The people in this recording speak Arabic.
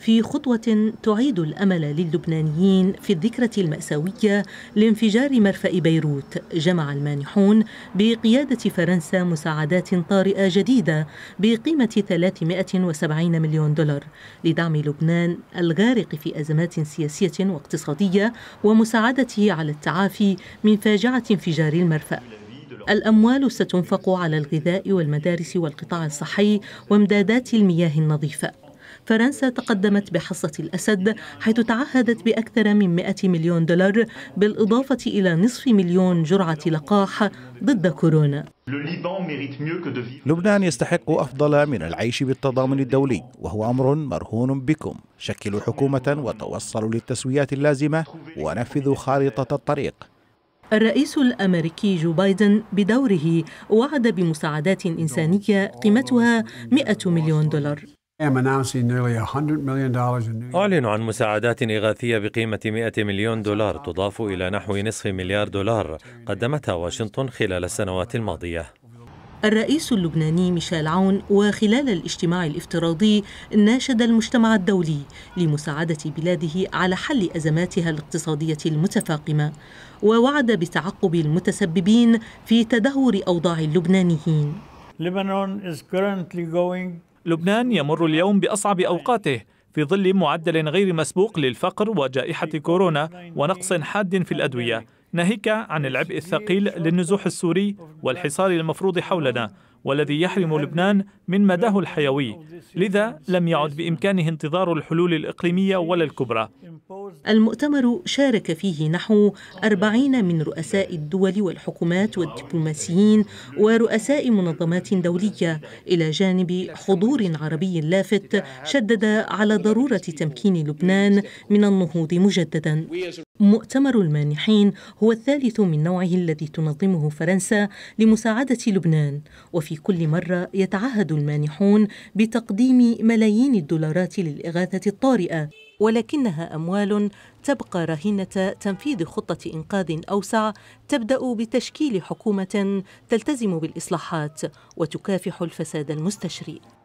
في خطوة تعيد الأمل للبنانيين في الذكرى المأساوية لانفجار مرفأ بيروت جمع المانحون بقيادة فرنسا مساعدات طارئة جديدة بقيمة 370 مليون دولار لدعم لبنان الغارق في أزمات سياسية واقتصادية ومساعدته على التعافي من فاجعة انفجار المرفأ الأموال ستنفق على الغذاء والمدارس والقطاع الصحي وامدادات المياه النظيفة فرنسا تقدمت بحصة الأسد حيث تعهدت بأكثر من 100 مليون دولار بالإضافة إلى نصف مليون جرعة لقاح ضد كورونا لبنان يستحق أفضل من العيش بالتضامن الدولي وهو أمر مرهون بكم شكلوا حكومة وتوصلوا للتسويات اللازمة ونفذوا خارطة الطريق الرئيس الامريكي جو بايدن بدوره وعد بمساعدات انسانيه قيمتها 100 مليون دولار أعلن عن مساعدات إغاثية بقيمة 100 مليون دولار تضاف إلى نحو نصف مليار دولار قدمتها واشنطن خلال السنوات الماضية الرئيس اللبناني ميشيل عون وخلال الاجتماع الافتراضي ناشد المجتمع الدولي لمساعدة بلاده على حل أزماتها الاقتصادية المتفاقمة ووعد بتعقب المتسببين في تدهور أوضاع اللبنانيين Lebanon is currently going لبنان يمر اليوم بأصعب أوقاته في ظل معدل غير مسبوق للفقر وجائحة كورونا ونقص حاد في الأدوية ناهيك عن العبء الثقيل للنزوح السوري والحصار المفروض حولنا والذي يحرم لبنان من مداه الحيوي لذا لم يعد بإمكانه انتظار الحلول الإقليمية ولا الكبرى المؤتمر شارك فيه نحو أربعين من رؤساء الدول والحكومات والدبلوماسيين ورؤساء منظمات دولية إلى جانب حضور عربي لافت شدد على ضرورة تمكين لبنان من النهوض مجددا مؤتمر المانحين هو الثالث من نوعه الذي تنظمه فرنسا لمساعدة لبنان وفي كل مرة يتعهد المانحون بتقديم ملايين الدولارات للإغاثة الطارئة ولكنها اموال تبقى رهينه تنفيذ خطه انقاذ اوسع تبدا بتشكيل حكومه تلتزم بالاصلاحات وتكافح الفساد المستشري